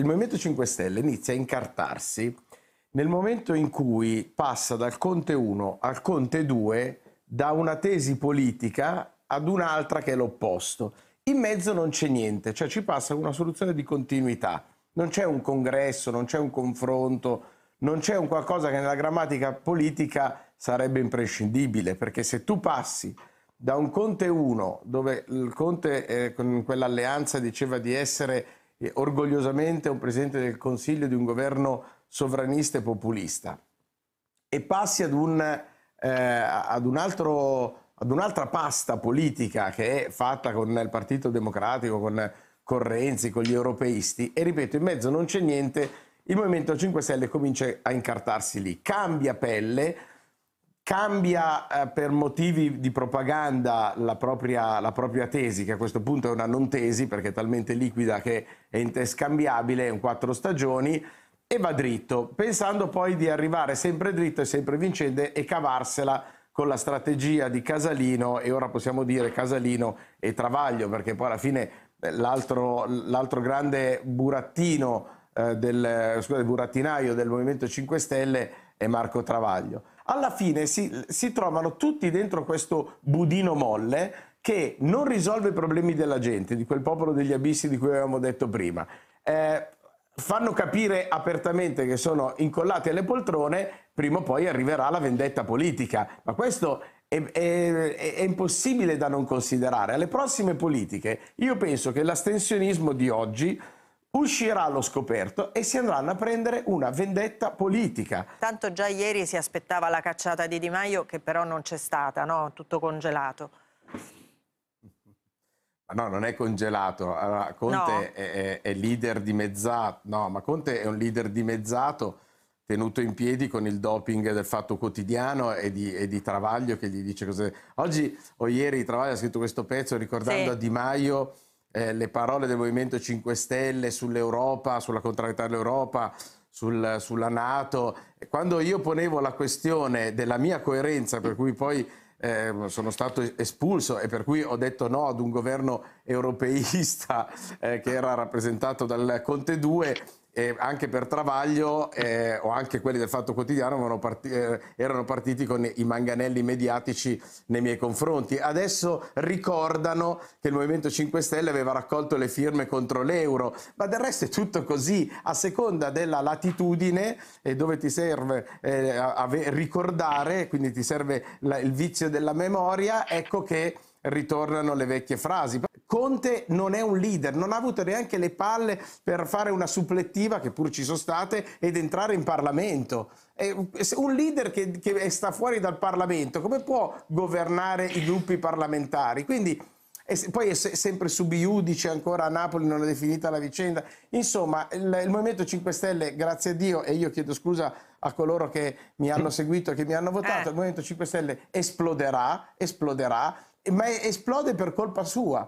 il Movimento 5 Stelle inizia a incartarsi nel momento in cui passa dal Conte 1 al Conte 2 da una tesi politica ad un'altra che è l'opposto. In mezzo non c'è niente, cioè ci passa una soluzione di continuità. Non c'è un congresso, non c'è un confronto, non c'è un qualcosa che nella grammatica politica sarebbe imprescindibile, perché se tu passi da un Conte 1, dove il Conte eh, con quell'alleanza diceva di essere orgogliosamente un Presidente del Consiglio di un governo sovranista e populista e passi ad, un, eh, ad, un altro, ad un'altra pasta politica che è fatta con il Partito Democratico, con, con Renzi, con gli europeisti e ripeto, in mezzo non c'è niente, il Movimento 5 Stelle comincia a incartarsi lì, cambia pelle, cambia eh, per motivi di propaganda la propria, la propria, tesi, che a questo punto è una non tesi perché è talmente liquida che è interscambiabile, è un quattro stagioni, e va dritto, pensando poi di arrivare sempre dritto e sempre vincente e cavarsela con la strategia di Casalino e ora possiamo dire Casalino e Travaglio, perché poi alla fine eh, l'altro, l'altro grande burattino, eh, del, eh, scusate, burattinaio del Movimento 5 Stelle è Marco Travaglio alla fine si, si trovano tutti dentro questo budino molle che non risolve i problemi della gente, di quel popolo degli abissi di cui avevamo detto prima. Eh, fanno capire apertamente che sono incollati alle poltrone, prima o poi arriverà la vendetta politica. Ma questo è, è, è, impossibile da non considerare. Alle prossime politiche io penso che l'astensionismo di oggi uscirà allo scoperto e si andranno a prendere una vendetta politica. Tanto già ieri si aspettava la cacciata di Di Maio, che però non c'è stata, no? Tutto congelato. No, non è congelato. Allora, Conte no. è, è, leader dimezzato. No, ma Conte è un leader dimezzato tenuto in piedi con il doping del fatto quotidiano e di, e di Travaglio che gli dice cose. Oggi o ieri Travaglio ha scritto questo pezzo ricordando sì. a Di Maio eh, le parole del Movimento 5 Stelle sull'Europa, sulla contrarietà all'Europa, sul, sulla Nato. Quando io ponevo la questione della mia coerenza, per cui poi eh, sono stato espulso e per cui ho detto no ad un governo europeista eh, che era rappresentato dal Conte 2, eh, anche per Travaglio eh, o anche quelli del Fatto Quotidiano parti eh, erano partiti con i manganelli mediatici nei miei confronti. Adesso ricordano che il Movimento 5 Stelle aveva raccolto le firme contro l'euro, ma del resto è tutto così, a seconda della latitudine e eh, dove ti serve eh, ricordare, quindi ti serve la, il vizio della memoria, ecco che ritornano le vecchie frasi. Conte non è un leader, non ha avuto neanche le palle per fare una supplettiva, che pur ci sono state, ed entrare in Parlamento. È un leader che, che sta fuori dal Parlamento, come può governare i gruppi parlamentari? Quindi, poi è sempre subiudice ancora a Napoli non è definita la vicenda. Insomma, il, il, Movimento 5 Stelle, grazie a Dio, e io chiedo scusa a coloro che mi hanno mm. seguito, e che mi hanno votato, eh. il Movimento 5 Stelle esploderà, esploderà, ma esplode per colpa sua.